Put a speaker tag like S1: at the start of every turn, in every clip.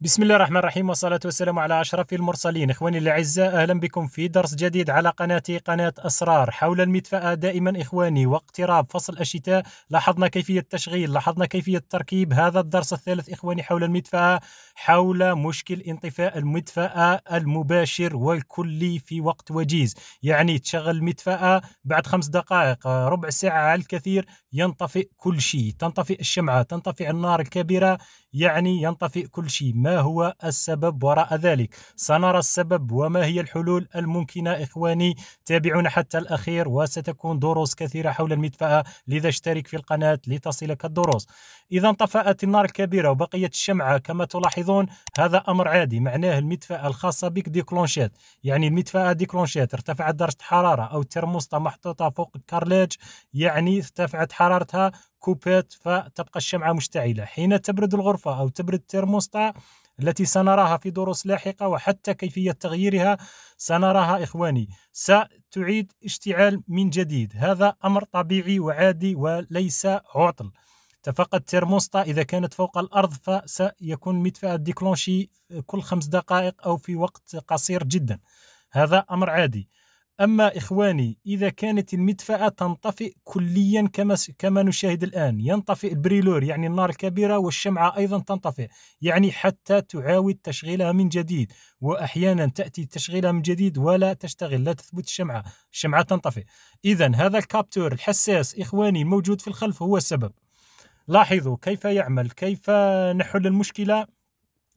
S1: بسم الله الرحمن الرحيم والصلاة والسلام على أشرف المرسلين إخواني الأعزاء أهلا بكم في درس جديد على قناتي قناة أسرار حول المدفأة دائما إخواني واقتراب فصل الشتاء لاحظنا كيفية التشغيل لاحظنا كيفية التركيب هذا الدرس الثالث إخواني حول المدفأة حول مشكل انطفاء المدفأة المباشر والكلي في وقت وجيز يعني تشغل المدفأة بعد خمس دقائق ربع ساعة على الكثير ينطفئ كل شيء تنطفئ الشمعة تنطفئ النار الكبيرة يعني ينطفئ كل شيء ما هو السبب وراء ذلك سنرى السبب وما هي الحلول الممكنة إخواني تابعونا حتى الأخير وستكون دروس كثيرة حول المدفأة لذا اشترك في القناة لتصلك الدروس إذا انطفأت النار الكبيرة وبقيت الشمعة كما تلاحظون هذا أمر عادي معناه المدفأة الخاصة بك ديكلونشات يعني المدفأة ديكلونشات ارتفعت درجة الحرارة أو الترموستا محطوطة فوق الكارليج يعني ارتفعت حرارتها كوبيت فتبقى الشمعة مشتعلة حين تبرد الغرفة أو تبرد الترموستا التي سنراها في دروس لاحقة وحتى كيفية تغييرها سنراها إخواني ستعيد اشتعال من جديد هذا أمر طبيعي وعادي وليس عطل فقط الترموستا إذا كانت فوق الأرض فسيكون مدفع ديكلونشي كل خمس دقائق أو في وقت قصير جدا هذا أمر عادي أما إخواني إذا كانت المدفأة تنطفئ كليا كما كما نشاهد الآن ينطفئ البريلور يعني النار الكبيرة والشمعة أيضا تنطفئ يعني حتى تعاود تشغيلها من جديد وأحيانا تأتي تشغيلها من جديد ولا تشتغل لا تثبت الشمعة الشمعة تنطفئ إذا هذا الكابتور الحساس إخواني الموجود في الخلف هو السبب لاحظوا كيف يعمل كيف نحل المشكلة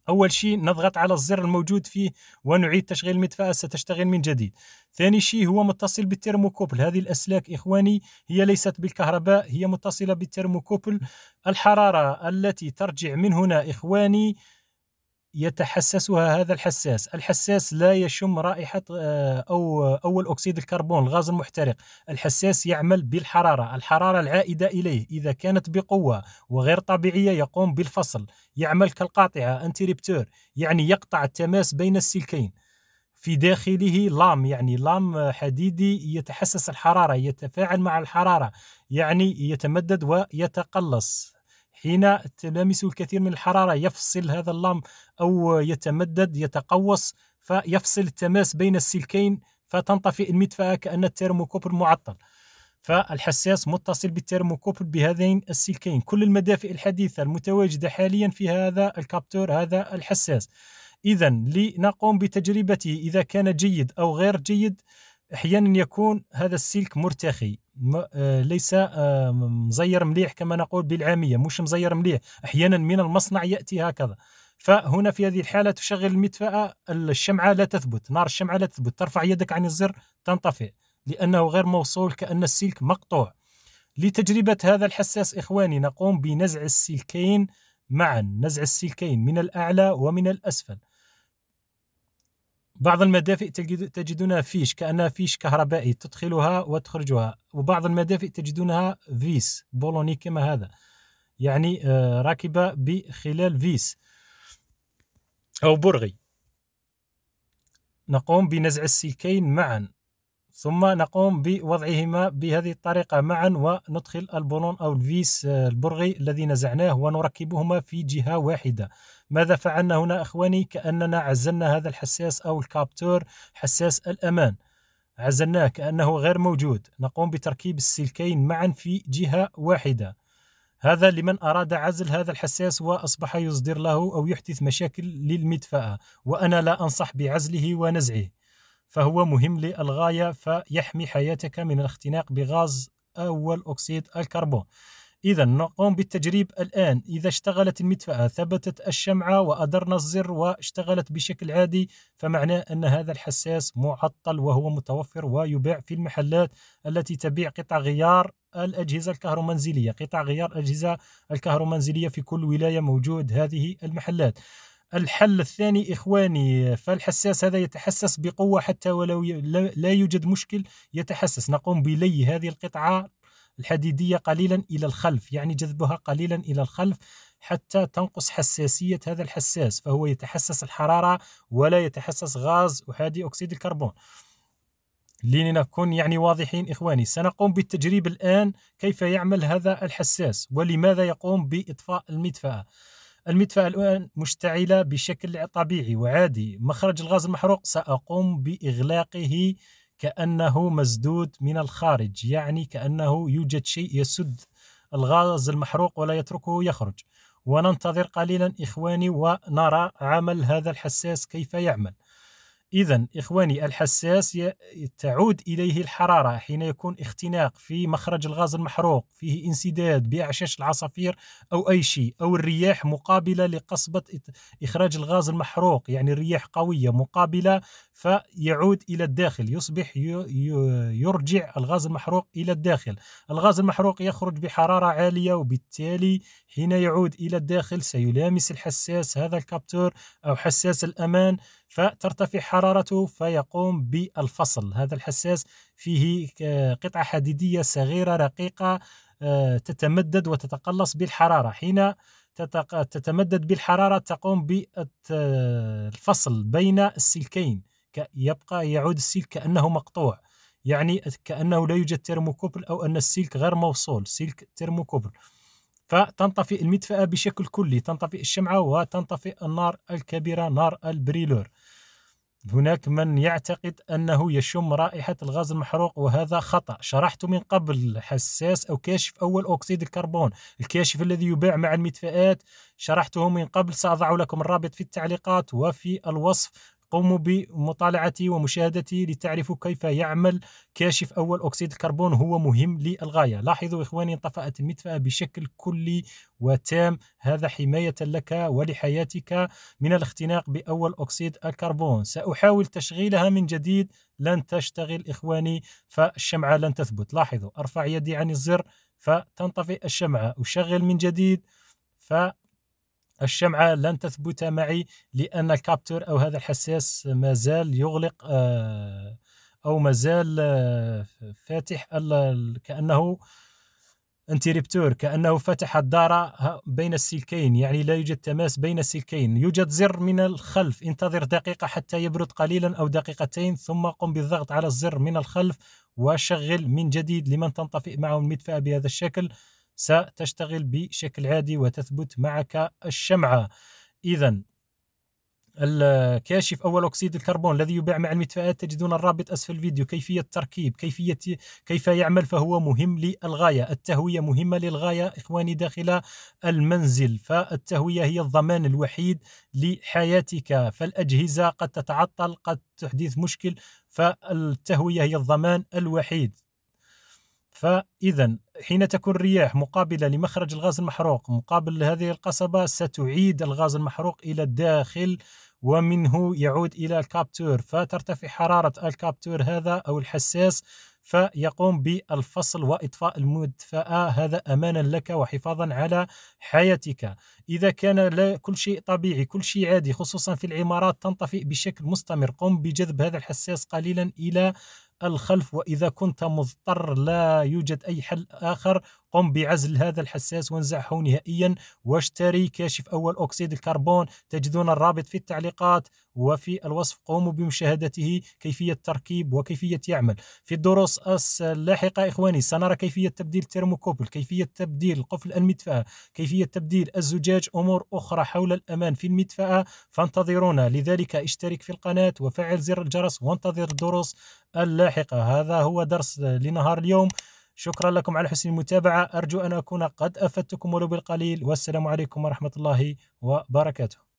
S1: أول شيء نضغط على الزر الموجود فيه ونعيد تشغيل المدفأة ستشتغل من جديد ثاني شيء هو متصل بالترموكوبل هذه الأسلاك إخواني هي ليست بالكهرباء هي متصلة بالترموكوبل الحرارة التي ترجع من هنا إخواني يتحسسها هذا الحساس الحساس لا يشم رائحة آه، أو أول أكسيد الكربون الغاز المحترق الحساس يعمل بالحرارة الحرارة العائدة إليه إذا كانت بقوة وغير طبيعية يقوم بالفصل يعمل كالقاطعة انتريبتور يعني يقطع التماس بين السلكين في داخله لام يعني لام حديدي يتحسس الحرارة يتفاعل مع الحرارة يعني يتمدد ويتقلص حين تلامسه الكثير من الحراره يفصل هذا اللام او يتمدد يتقوس فيفصل التماس بين السلكين فتنطفئ المدفأة كأن الترموكوبل معطل فالحساس متصل بالترموكوبل بهذين السلكين كل المدافئ الحديثة المتواجدة حاليا في هذا الكابتور هذا الحساس إذا لنقوم بتجربته إذا كان جيد أو غير جيد احيانا يكون هذا السلك مرتخي آه، ليس آه، مزير مليح كما نقول بالعاميه مش مزير مليح احيانا من المصنع ياتي هكذا فهنا في هذه الحاله تشغل المدفاه الشمعه لا تثبت نار الشمعه لا تثبت ترفع يدك عن الزر تنطفئ لانه غير موصول كان السلك مقطوع لتجربه هذا الحساس اخواني نقوم بنزع السلكين معا نزع السلكين من الاعلى ومن الاسفل بعض المدافئ تجدون فيش كأنها فيش كهربائي تدخلها وتخرجها وبعض المدافئ تجدونها فيس بولوني كما هذا يعني آه، راكبة بخلال فيس أو برغي نقوم بنزع السلكين معا ثم نقوم بوضعهما بهذه الطريقة معا وندخل البولون أو الفيس البرغي الذي نزعناه ونركبهما في جهة واحدة ماذا فعلنا هنا أخواني كأننا عزلنا هذا الحساس أو الكابتور حساس الأمان عزلناه كأنه غير موجود نقوم بتركيب السلكين معا في جهة واحدة هذا لمن أراد عزل هذا الحساس وأصبح يصدر له أو يحدث مشاكل للمدفأة وأنا لا أنصح بعزله ونزعه فهو مهم للغاية فيحمي حياتك من الاختناق بغاز أول أكسيد الكربون إذا نقوم بالتجريب الآن إذا اشتغلت المدفأة ثبتت الشمعة وأدرنا الزر واشتغلت بشكل عادي فمعناه أن هذا الحساس معطل وهو متوفر ويباع في المحلات التي تبيع قطع غيار الأجهزة الكهرومنزلية قطع غيار الأجهزة الكهرومنزلية في كل ولاية موجود هذه المحلات الحل الثاني إخواني فالحساس هذا يتحسس بقوة حتى ولو لا يوجد مشكل يتحسس نقوم بلي هذه القطعة الحديدية قليلا إلى الخلف يعني جذبها قليلا إلى الخلف حتى تنقص حساسية هذا الحساس فهو يتحسس الحرارة ولا يتحسس غاز أحادي أكسيد الكربون لنكون يعني واضحين إخواني سنقوم بالتجريب الآن كيف يعمل هذا الحساس ولماذا يقوم بإطفاء المدفأة الان مشتعلة بشكل طبيعي وعادي مخرج الغاز المحروق سأقوم بإغلاقه كأنه مسدود من الخارج يعني كأنه يوجد شيء يسد الغاز المحروق ولا يتركه يخرج وننتظر قليلا إخواني ونرى عمل هذا الحساس كيف يعمل إذا إخواني الحساس تعود إليه الحرارة حين يكون اختناق في مخرج الغاز المحروق فيه انسداد بأعشاش العصافير أو أي شيء أو الرياح مقابلة لقصبة إخراج الغاز المحروق يعني الرياح قوية مقابلة فيعود إلى الداخل يصبح يرجع الغاز المحروق إلى الداخل الغاز المحروق يخرج بحرارة عالية وبالتالي حين يعود إلى الداخل سيلامس الحساس هذا الكابتور أو حساس الأمان فترتفع حرارته فيقوم بالفصل هذا الحساس فيه آه، قطعة حديدية صغيرة رقيقة آه، تتمدد وتتقلص بالحرارة حين تتمدد بالحرارة تقوم بالفصل بين السلكين يبقى يعود السلك كأنه مقطوع يعني كأنه لا يوجد ترموكوبل أو أن السلك غير موصول سلك ترموكوبل فتنطفئ المدفأة بشكل كلي تنطفئ الشمعة وتنطفئ النار الكبيرة نار البريلور هناك من يعتقد أنه يشم رائحة الغاز المحروق وهذا خطأ شرحت من قبل حساس أو كاشف أول أكسيد الكربون الكاشف الذي يباع مع المدفئات شرحته من قبل سأضع لكم الرابط في التعليقات وفي الوصف قوموا بمطالعتي ومشاهدتي لتعرفوا كيف يعمل كاشف أول أكسيد الكربون هو مهم للغاية لاحظوا إخواني انطفأت المدفأة بشكل كلي وتام هذا حماية لك ولحياتك من الاختناق بأول أكسيد الكربون سأحاول تشغيلها من جديد لن تشتغل إخواني فالشمعة لن تثبت لاحظوا أرفع يدي عن الزر فتنطفئ الشمعة أشغل من جديد ف الشمعة لن تثبت معي لأن الكابتور أو هذا الحساس ما زال يغلق آه، أو ما زال آه، فاتح كأنه انتريبتور كأنه فتح الدار بين السلكين يعني لا يوجد تماس بين السلكين يوجد زر من الخلف انتظر دقيقة حتى يبرد قليلا أو دقيقتين ثم قم بالضغط على الزر من الخلف وشغل من جديد لمن تنطفئ معه المدفأة بهذا الشكل ستشتغل بشكل عادي وتثبت معك الشمعة إذا الكاشف اول اكسيد الكربون الذي يباع مع المدفئات تجدون الرابط اسفل الفيديو كيفيه التركيب كيفيه كيف يعمل فهو مهم للغايه التهويه مهمه للغايه اخواني داخل المنزل فالتهويه هي الضمان الوحيد لحياتك فالاجهزه قد تتعطل قد تحدث مشكل فالتهويه هي الضمان الوحيد فاذا حين تكون الرياح مقابلة لمخرج الغاز المحروق مقابل هذه القصبة ستعيد الغاز المحروق إلى الداخل ومنه يعود إلى الكابتور فترتفع حرارة الكابتور هذا أو الحساس فيقوم بالفصل واطفاء المدفاه هذا امانا لك وحفاظا على حياتك اذا كان لا كل شيء طبيعي كل شيء عادي خصوصا في العمارات تنطفئ بشكل مستمر قم بجذب هذا الحساس قليلا الى الخلف وإذا كنت مضطر لا يوجد أي حل آخر قم بعزل هذا الحساس وانزعه نهائيا واشتري كاشف أول أكسيد الكربون تجدون الرابط في التعليقات وفي الوصف قوموا بمشاهدته كيفية التركيب وكيفية يعمل في الدروس اللاحقة إخواني سنرى كيفية تبديل الترموكوبل كيفية تبديل قفل المدفأة كيفية تبديل الزجاج أمور أخرى حول الأمان في المدفأة فانتظرونا لذلك اشترك في القناة وفعل زر الجرس وانتظر الدروس اللاحقة هذا هو درس لنهار اليوم شكرا لكم على حسن المتابعة أرجو أن أكون قد أفدتكم ولو بالقليل والسلام عليكم ورحمة الله وبركاته